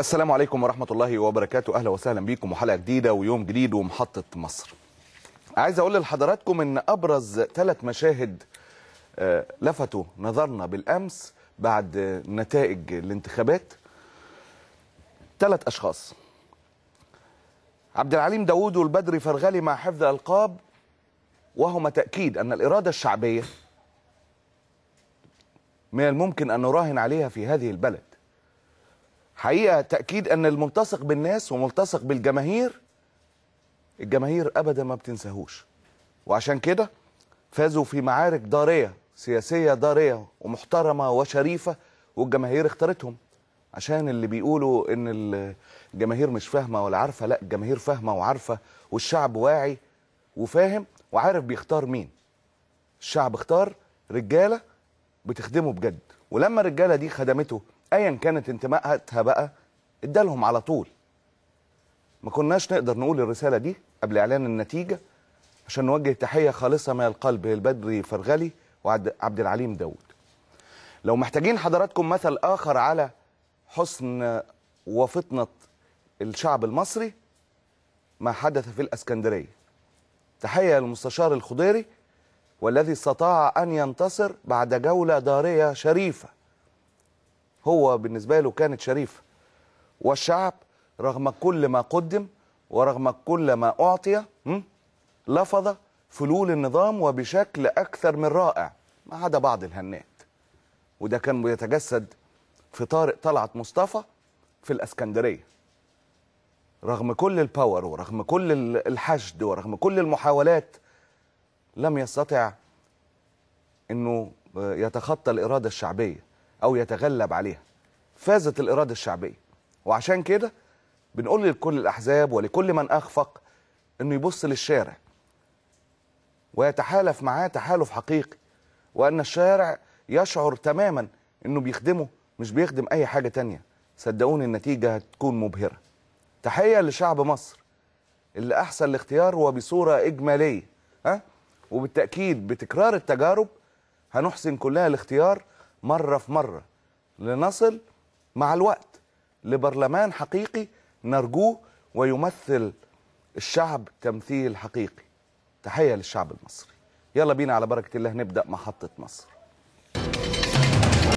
السلام عليكم ورحمة الله وبركاته أهلا وسهلا بكم وحلقة جديدة ويوم جديد ومحطة مصر عايز أقول لحضراتكم أن أبرز ثلاث مشاهد آه، لفتوا نظرنا بالأمس بعد نتائج الانتخابات ثلاث أشخاص عبد العليم داوود والبدر فرغلي مع حفظ الألقاب وهما تأكيد أن الإرادة الشعبية من الممكن أن نراهن عليها في هذه البلد حقيقه تاكيد ان الملتصق بالناس وملتصق بالجماهير الجماهير ابدا ما بتنساهوش وعشان كده فازوا في معارك ضاريه سياسيه ضاريه ومحترمه وشريفه والجماهير اختارتهم عشان اللي بيقولوا ان الجماهير مش فاهمه ولا عارفه لا الجماهير فاهمه وعارفه والشعب واعي وفاهم وعارف بيختار مين الشعب اختار رجاله بتخدمه بجد ولما الرجاله دي خدمته ايا كانت انتمائها بقى ادالهم على طول ما كناش نقدر نقول الرساله دي قبل اعلان النتيجه عشان نوجه تحيه خالصه من القلب للبدري فرغلي وعبد العليم داوود لو محتاجين حضراتكم مثل اخر على حسن وفطنه الشعب المصري ما حدث في الاسكندريه تحيه للمستشار الخضيري والذي استطاع ان ينتصر بعد جوله ضاريه شريفه هو بالنسبة له كانت شريفة والشعب رغم كل ما قدم ورغم كل ما أعطي لفظ فلول النظام وبشكل أكثر من رائع ما عدا بعض الهنات وده كان بيتجسد في طارق طلعت مصطفى في الاسكندريه رغم كل الباور ورغم كل الحشد ورغم كل المحاولات لم يستطع انه يتخطى الاراده الشعبيه أو يتغلب عليها فازت الإرادة الشعبية وعشان كده بنقول لكل الأحزاب ولكل من أخفق أنه يبص للشارع ويتحالف معاه تحالف حقيقي وأن الشارع يشعر تماما أنه بيخدمه مش بيخدم أي حاجة تانية صدقوني النتيجة هتكون مبهرة تحية لشعب مصر اللي أحسن الاختيار هو بصورة إجمالية ها؟ وبالتأكيد بتكرار التجارب هنحسن كلها الاختيار مرة في مرة لنصل مع الوقت لبرلمان حقيقي نرجوه ويمثل الشعب تمثيل حقيقي تحية للشعب المصري يلا بينا على بركة الله نبدأ محطة مصر